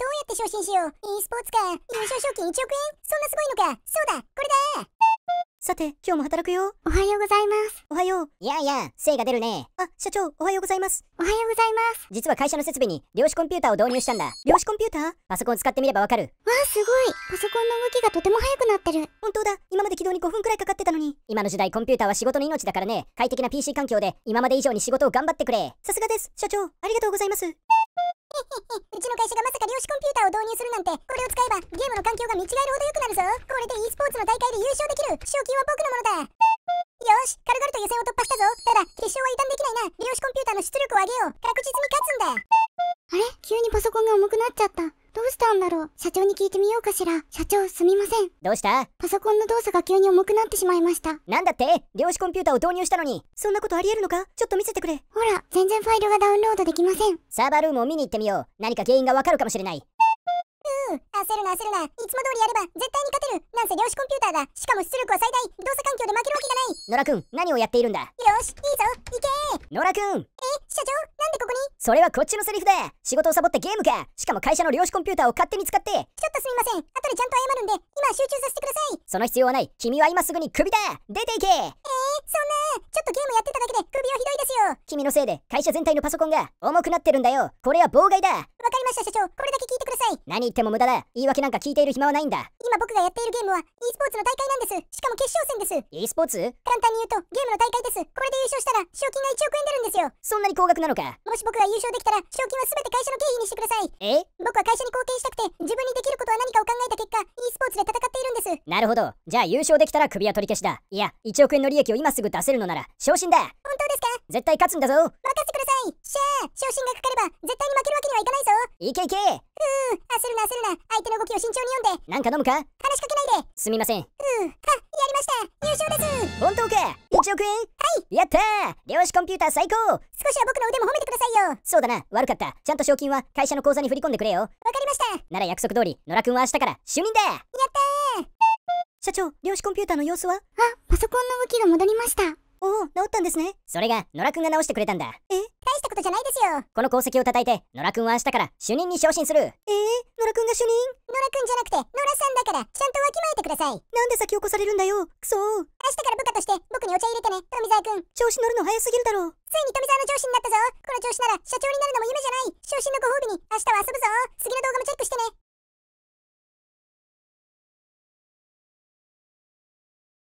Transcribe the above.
どうやって昇進しよう ?e スポーツか優勝賞金1億円そんなすごいのかそうだこれださて、今日も働くよ。おはようございます。おはよう。いやいや、精が出るね。あ、社長、おはようございます。おはようございます。実は会社の設備に量子コンピューターを導入したんだ。量子コンピューターパソコン使ってみればわかる。わあ、すごい。パソコンの動きがとても速くなってる。本当だ。今まで起動に5分くらいかかってたのに。今の時代、コンピューターは仕事の命だからね。快適な PC 環境で、今まで以上に仕事を頑張ってくれ。さすがです、社長。ありがとうございます。うちの会社がまさか量子コンピューターを導入するなんてこれを使えばゲームの環境が見違えるほど良くなるぞこれで e スポーツの大会で優勝できる賞金は僕のものだよし軽々と予選を突破したぞただ決勝は油断できないな量子コンピューターの出力を上げよう確実に勝つんだあれ急にパソコンが重くなっちゃったどうしたんだろう社長に聞いてみようかしら。社長、すみません。どうしたパソコンの動作が急に重くなってしまいました。なんだって量子コンピューターを導入したのに。そんなことありえるのかちょっと見せてくれ。ほら、全然ファイルがダウンロードできません。サーバールームを見に行ってみよう。何か原因がわかるかもしれない。うー、焦るな焦るないつも通りやれば絶対に勝てるなんせ量子コンピューターだしかも出力は最大動作環境で負けるわけがない野良くん何をやっているんだよしいいぞいけ野良くん社長なんでここにそれはこっちのセリフだ仕事をサボってゲームかしかも会社の量子コンピューターを勝手に使ってちょっとすみません後でちゃんと謝るんで今集中させてくださいその必要はない君は今すぐにクビだ出ていけえー、そんなちょっとゲームやってただけで首はひどいですよ君のせいで会社全体のパソコンが重くなってるんだよこれは妨害だわかりました社長これだけ聞いてください何言っても無駄だ言い訳なんか聞いている暇はないんだがやっているゲームは e スポーツの大会なんですしかも決勝戦です e スポーツ簡単に言うとゲームの大会ですこれで優勝したら賞金が1億円出るんですよそんなに高額なのかもし僕が優勝できたら賞金は全て会社の経費にしてくださいえ僕は会社に貢献したくて自分にできることは何かを考えた結果 e スポーツで戦っているんですなるほどじゃあ優勝できたら首は取り消しだいや1億円の利益を今すぐ出せるのなら昇進だ本当ですか絶対勝つんだぞ任せいしゃあ昇進がかかれば絶対に負けるわけにはいかないぞいけいけうー焦るな焦るな相手の動きを慎重に読んでなんか飲むか話しかけないですみませんうんはやりました優勝です本当か1億円はいやったー量子コンピューター最高少しは僕の腕も褒めてくださいよそうだな悪かったちゃんと賞金は会社の口座に振り込んでくれよわかりましたなら約束通り野良君は明日から主任だやったー社長量子コンピューターの様子はあパソコンの動きが戻りましたおお治ったんですねそれが野良くんが直してくれたんだえことじゃないですよこの功績を叩いて野良くんは明日から主任に昇進するえー、野良くんが主任野良くんじゃなくて野良さんだからちゃんとわきまえてくださいなんで先起こされるんだよくそ明日から部下として僕にお茶入れてね富澤くん調子乗るの早すぎるだろうついに富澤の上司になったぞこの調子なら社長になるのも夢じゃない昇進のご褒美に明日は遊ぶぞ次の動画もチェックして